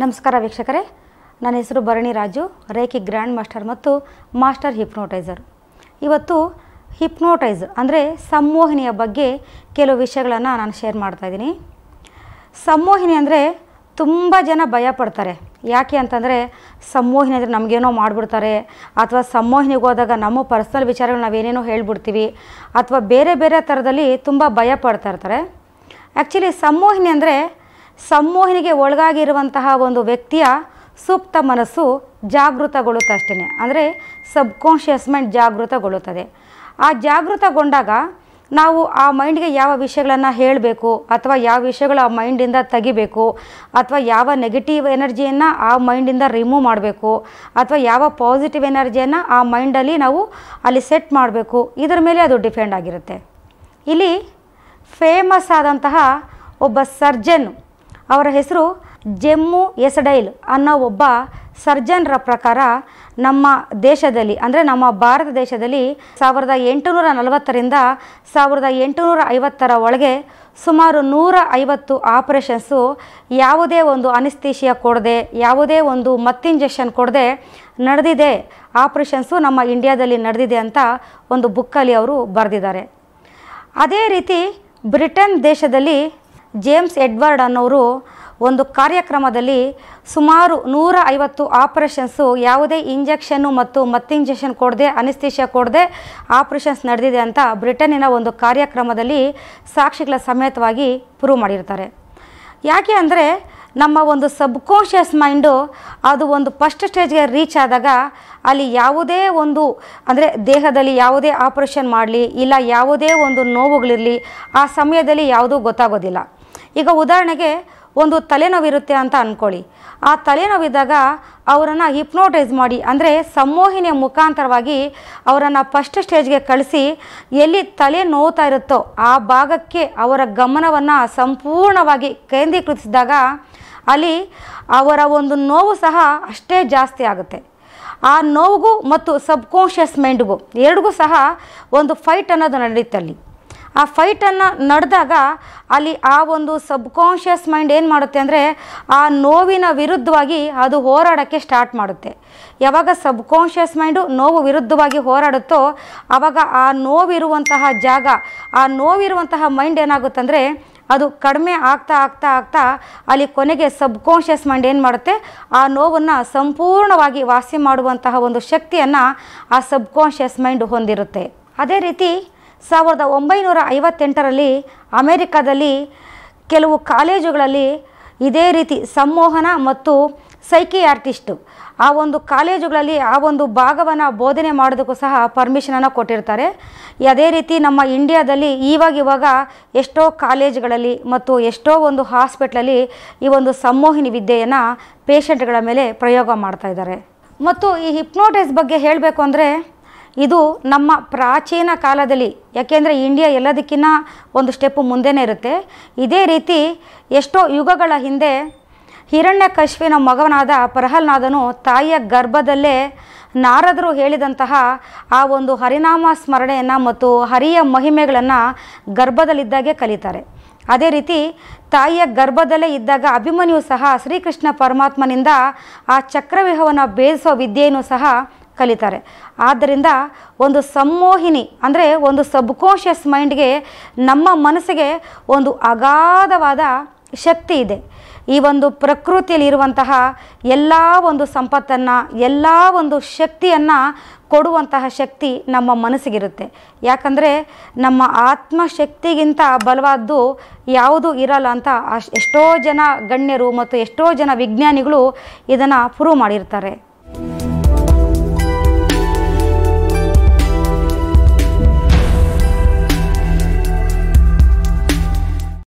ನಮಸ್ಕಾರ ವೀಕ್ಷಕರೇ ನನ್ನ ಹೆಸರು Bharani Raju reiki grand master ಮತ್ತು ಮಾಸ್ಟರ್ ಹಿಪ್ನೋಟೈಸರ್ ಇವತ್ತು ಹಿಪ್ನೋಟೈಸ್ ಅಂದರೆ ಸಂಮೋಹಿನಿಯ ಬಗ್ಗೆ ಕೆಲವು ವಿಷಯಗಳನ್ನು ನಾನು ಶೇರ್ ಮಾಡ್ತಾಯಿದ್ದೀನಿ ಸಂಮೋಹಿನಿ ಅಂದರೆ ತುಂಬ ಜನ ಪಡ್ತಾರೆ ಯಾಕೆ ಅಂತಂದರೆ ಸಂಮೋಹಿನಿ ಅಂದರೆ ನಮಗೇನೋ ಮಾಡಿಬಿಡ್ತಾರೆ ಅಥವಾ ಸಂಮೋಹಿನಿಗೆ ಹೋದಾಗ ನಮ್ಮ ಪರ್ಸ್ನಲ್ ವಿಚಾರಗಳು ನಾವೇನೇನೋ ಹೇಳಿಬಿಡ್ತೀವಿ ಅಥವಾ ಬೇರೆ ಬೇರೆ ಥರದಲ್ಲಿ ತುಂಬ ಭಯ ಪಡ್ತಾಯಿರ್ತಾರೆ ಆ್ಯಕ್ಚುಲಿ ಸಂಮೋಹಿನಿ ಅಂದರೆ ಸಮ್ಮೋಹನಿಗೆ ಒಳಗಾಗಿರುವಂತಹ ಒಂದು ವ್ಯಕ್ತಿಯ ಸುಪ್ತ ಮನಸ್ಸು ಜಾಗೃತಗೊಳ್ಳುತ್ತಷ್ಟೇ ಅಂದರೆ ಸಬ್ಕಾನ್ಷಿಯಸ್ ಮೈಂಡ್ ಜಾಗೃತಗೊಳ್ಳುತ್ತದೆ ಆ ಜಾಗೃತಗೊಂಡಾಗ ನಾವು ಆ ಮೈಂಡ್ಗೆ ಯಾವ ವಿಷಯಗಳನ್ನು ಹೇಳಬೇಕು ಅಥವಾ ಯಾವ ವಿಷಯಗಳು ಆ ಮೈಂಡಿಂದ ತೆಗಿಬೇಕು ಅಥವಾ ಯಾವ ನೆಗೆಟಿವ್ ಎನರ್ಜಿಯನ್ನು ಆ ಮೈಂಡಿಂದ ರಿಮೂವ್ ಮಾಡಬೇಕು ಅಥವಾ ಯಾವ ಪಾಸಿಟಿವ್ ಎನರ್ಜಿಯನ್ನು ಆ ಮೈಂಡಲ್ಲಿ ನಾವು ಅಲ್ಲಿ ಸೆಟ್ ಮಾಡಬೇಕು ಇದರ ಮೇಲೆ ಅದು ಡಿಪೆಂಡ್ ಆಗಿರುತ್ತೆ ಇಲ್ಲಿ ಫೇಮಸ್ ಆದಂತಹ ಒಬ್ಬ ಸರ್ಜನ್ ಅವರ ಹೆಸರು ಜೆಮ್ಮು ಎಸಡೈಲ್ ಅನ್ನೋ ಒಬ್ಬ ಸರ್ಜನ್ರ ಪ್ರಕಾರ ನಮ್ಮ ದೇಶದಲ್ಲಿ ಅಂದರೆ ನಮ್ಮ ಭಾರತ ದೇಶದಲ್ಲಿ ಸಾವಿರದ ಎಂಟುನೂರ ನಲವತ್ತರಿಂದ ಸಾವಿರದ ಎಂಟುನೂರ ಐವತ್ತರ ಒಳಗೆ ಸುಮಾರು ನೂರ ಐವತ್ತು ಆಪರೇಷನ್ಸು ಯಾವುದೇ ಒಂದು ಅನಿಸ್ತೀಶಿಯಾ ಕೊಡದೆ ಯಾವುದೇ ಒಂದು ಮತ್ತಿಂಜೆಕ್ಷನ್ ಕೊಡದೆ ನಡೆದಿದೆ ಆಪ್ರೇಷನ್ಸು ನಮ್ಮ ಇಂಡಿಯಾದಲ್ಲಿ ನಡೆದಿದೆ ಅಂತ ಒಂದು ಬುಕ್ಕಲ್ಲಿ ಅವರು ಬರೆದಿದ್ದಾರೆ ಅದೇ ರೀತಿ ಬ್ರಿಟನ್ ದೇಶದಲ್ಲಿ ಜೇಮ್ಸ್ ಎಡ್ವರ್ಡ್ ಅನ್ನೋರು ಒಂದು ಕಾರ್ಯಕ್ರಮದಲ್ಲಿ ಸುಮಾರು ನೂರ ಐವತ್ತು ಆಪ್ರೇಷನ್ಸು ಯಾವುದೇ ಇಂಜೆಕ್ಷನ್ನು ಮತ್ತು ಮತ್ತಿಂಜೆಕ್ಷನ್ ಕೊಡದೆ ಅನಿಸ್ತೀಷ್ಯ ಕೊಡದೆ ಆಪ್ರೇಷನ್ಸ್ ನಡೆದಿದೆ ಅಂತ ಬ್ರಿಟನ್ನಿನ ಒಂದು ಕಾರ್ಯಕ್ರಮದಲ್ಲಿ ಸಾಕ್ಷಿಗಳ ಸಮೇತವಾಗಿ ಪ್ರೂವ್ ಮಾಡಿರ್ತಾರೆ ಯಾಕೆ ಅಂದರೆ ನಮ್ಮ ಒಂದು ಸಬ್ಕಾನ್ಷಿಯಸ್ ಮೈಂಡು ಅದು ಒಂದು ಫಸ್ಟ್ ಸ್ಟೇಜ್ಗೆ ರೀಚ್ ಆದಾಗ ಅಲ್ಲಿ ಯಾವುದೇ ಒಂದು ಅಂದರೆ ದೇಹದಲ್ಲಿ ಯಾವುದೇ ಆಪ್ರೇಷನ್ ಮಾಡಲಿ ಇಲ್ಲ ಯಾವುದೇ ಒಂದು ನೋವುಗಳಿರಲಿ ಆ ಸಮಯದಲ್ಲಿ ಯಾವುದೂ ಗೊತ್ತಾಗೋದಿಲ್ಲ ಈಗ ಉದಾಹರಣೆಗೆ ಒಂದು ತಲೆನೋವಿರುತ್ತೆ ಅಂತ ಅಂದ್ಕೊಳ್ಳಿ ಆ ತಲೆನೋವಿದ್ದಾಗ ಅವರನ್ನು ಹಿಪ್ನೋಟೈಸ್ ಮಾಡಿ ಅಂದರೆ ಸಂಮೋಹಿನಿಯ ಮುಖಾಂತರವಾಗಿ ಅವರನ್ನು ಫಸ್ಟ್ ಸ್ಟೇಜ್ಗೆ ಕಳಿಸಿ ಎಲ್ಲಿ ತಲೆ ನೋವ್ತಾ ಇರುತ್ತೋ ಆ ಭಾಗಕ್ಕೆ ಅವರ ಗಮನವನ್ನು ಸಂಪೂರ್ಣವಾಗಿ ಕೇಂದ್ರೀಕೃತಿಸಿದಾಗ ಅಲ್ಲಿ ಅವರ ಒಂದು ನೋವು ಸಹ ಅಷ್ಟೇ ಜಾಸ್ತಿ ಆಗುತ್ತೆ ಆ ನೋವುಗೂ ಮತ್ತು ಸಬ್ಕಾನ್ಷಿಯಸ್ ಮೈಂಡ್ಗೂ ಎರಡಿಗೂ ಸಹ ಒಂದು ಫೈಟ್ ಅನ್ನೋದು ನಡೆಯುತ್ತೆ ಅಲ್ಲಿ ಆ ಫೈಟನ್ನು ನಡೆದಾಗ ಅಲ್ಲಿ ಆ ಒಂದು ಸಬ್ಕಾನ್ಷಿಯಸ್ ಮೈಂಡ್ ಏನು ಮಾಡುತ್ತೆ ಅಂದರೆ ಆ ನೋವಿನ ವಿರುದ್ಧವಾಗಿ ಅದು ಹೋರಾಡೋಕ್ಕೆ ಸ್ಟಾರ್ಟ್ ಮಾಡುತ್ತೆ ಯಾವಾಗ ಸಬ್ಕಾನ್ಷಿಯಸ್ ಮೈಂಡು ನೋವು ವಿರುದ್ಧವಾಗಿ ಹೋರಾಡುತ್ತೋ ಆವಾಗ ಆ ನೋವಿರುವಂತಹ ಜಾಗ ಆ ನೋವಿರುವಂತಹ ಮೈಂಡ್ ಏನಾಗುತ್ತಂದರೆ ಅದು ಕಡಿಮೆ ಆಗ್ತಾ ಆಗ್ತಾ ಆಗ್ತಾ ಅಲ್ಲಿ ಕೊನೆಗೆ ಸಬ್ಕಾನ್ಷಿಯಸ್ ಮೈಂಡ್ ಏನು ಮಾಡುತ್ತೆ ಆ ನೋವನ್ನು ಸಂಪೂರ್ಣವಾಗಿ ವಾಸಿ ಮಾಡುವಂತಹ ಒಂದು ಶಕ್ತಿಯನ್ನು ಆ ಸಬ್ಕಾನ್ಷಿಯಸ್ ಮೈಂಡ್ ಹೊಂದಿರುತ್ತೆ ಅದೇ ರೀತಿ ಸಾವಿರದ ಒಂಬೈನೂರ ಐವತ್ತೆಂಟರಲ್ಲಿ ಅಮೇರಿಕಾದಲ್ಲಿ ಕೆಲವು ಕಾಲೇಜುಗಳಲ್ಲಿ ಇದೇ ರೀತಿ ಸಂಮೋಹನ ಮತ್ತು ಆರ್ಟಿಸ್ಟು ಆ ಒಂದು ಕಾಲೇಜುಗಳಲ್ಲಿ ಆ ಒಂದು ಭಾಗವನ್ನು ಬೋಧನೆ ಮಾಡೋದಕ್ಕೂ ಸಹ ಪರ್ಮಿಷನನ್ನು ಕೊಟ್ಟಿರ್ತಾರೆ ಅದೇ ರೀತಿ ನಮ್ಮ ಇಂಡಿಯಾದಲ್ಲಿ ಇವಾಗಿವಾಗ ಎಷ್ಟೋ ಕಾಲೇಜುಗಳಲ್ಲಿ ಮತ್ತು ಎಷ್ಟೋ ಒಂದು ಹಾಸ್ಪಿಟ್ಲಲ್ಲಿ ಈ ಒಂದು ಸಂಮೋಹಿನಿ ವಿದ್ಯೆಯನ್ನು ಪೇಷಂಟ್ಗಳ ಮೇಲೆ ಪ್ರಯೋಗ ಮಾಡ್ತಾ ಇದ್ದಾರೆ ಮತ್ತು ಈ ಹಿಪ್ನೋಟೈಸ್ ಬಗ್ಗೆ ಹೇಳಬೇಕು ಅಂದರೆ ಇದು ನಮ್ಮ ಪ್ರಾಚೀನ ಕಾಲದಲ್ಲಿ ಯಾಕೆಂದರೆ ಇಂಡಿಯಾ ಎಲ್ಲದಕ್ಕಿಂತ ಒಂದು ಸ್ಟೆಪ್ಪು ಮುಂದೆನೇ ಇರುತ್ತೆ ಇದೇ ರೀತಿ ಎಷ್ಟೋ ಯುಗಗಳ ಹಿಂದೆ ಹಿರಣ್ಯಕಶ್ವಿನ ಮಗವನಾದ ಪ್ರಹ್ಲಾದನು ತಾಯಿಯ ಗರ್ಭದಲ್ಲೇ ನಾರದರು ಹೇಳಿದಂತಹ ಆ ಒಂದು ಹರಿನಾಮ ಸ್ಮರಣೆಯನ್ನು ಮತ್ತು ಹರಿಯ ಮಹಿಮೆಗಳನ್ನು ಗರ್ಭದಲ್ಲಿದ್ದಾಗೆ ಕಲಿತಾರೆ ಅದೇ ರೀತಿ ತಾಯಿಯ ಗರ್ಭದಲ್ಲೇ ಇದ್ದಾಗ ಅಭಿಮನ್ಯು ಸಹ ಶ್ರೀಕೃಷ್ಣ ಪರಮಾತ್ಮನಿಂದ ಆ ಚಕ್ರವ್ಯೂಹವನ್ನು ಭೇದಿಸೋ ವಿದ್ಯೆಯನ್ನು ಸಹ ಕಲಿತಾರೆ ಆದ್ದರಿಂದ ಒಂದು ಸಂಮೋಹಿನಿ ಅಂದರೆ ಒಂದು ಸಬ್ಕಾನ್ಷಿಯಸ್ ಮೈಂಡ್ಗೆ ನಮ್ಮ ಮನಸ್ಸಿಗೆ ಒಂದು ಅಗಾಧವಾದ ಶಕ್ತಿ ಇದೆ ಈ ಒಂದು ಪ್ರಕೃತಿಯಲ್ಲಿರುವಂತಹ ಎಲ್ಲ ಒಂದು ಸಂಪತ್ತನ್ನು ಎಲ್ಲ ಒಂದು ಶಕ್ತಿಯನ್ನು ಕೊಡುವಂತಹ ಶಕ್ತಿ ನಮ್ಮ ಮನಸ್ಸಿಗಿರುತ್ತೆ ಯಾಕಂದರೆ ನಮ್ಮ ಆತ್ಮಶಕ್ತಿಗಿಂತ ಬಲವಾದ್ದು ಯಾವುದೂ ಇರಲ್ಲ ಅಂತ ಎಷ್ಟೋ ಜನ ಗಣ್ಯರು ಮತ್ತು ಎಷ್ಟೋ ಜನ ವಿಜ್ಞಾನಿಗಳು ಇದನ್ನು ಪ್ರೂವ್ ಮಾಡಿರ್ತಾರೆ